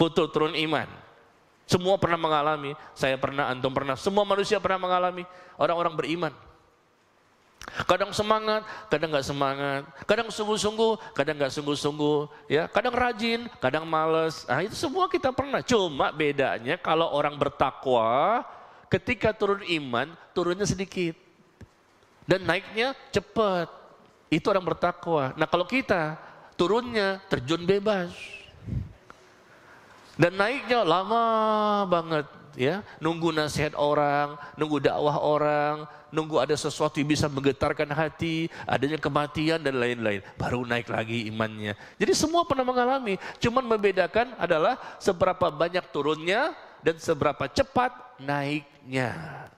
butuh turun iman. Semua pernah mengalami, saya pernah, antum pernah, semua manusia pernah mengalami orang-orang beriman. Kadang semangat, kadang nggak semangat, kadang sungguh-sungguh, kadang nggak sungguh-sungguh, ya, kadang rajin, kadang males. Nah, itu semua kita pernah. Cuma bedanya kalau orang bertakwa, ketika turun iman, turunnya sedikit. Dan naiknya cepat. Itu orang bertakwa. Nah, kalau kita turunnya terjun bebas. Dan naiknya lama banget ya, nunggu nasihat orang, nunggu dakwah orang, nunggu ada sesuatu yang bisa menggetarkan hati, adanya kematian dan lain-lain. Baru naik lagi imannya. Jadi semua pernah mengalami, cuman membedakan adalah seberapa banyak turunnya dan seberapa cepat naiknya.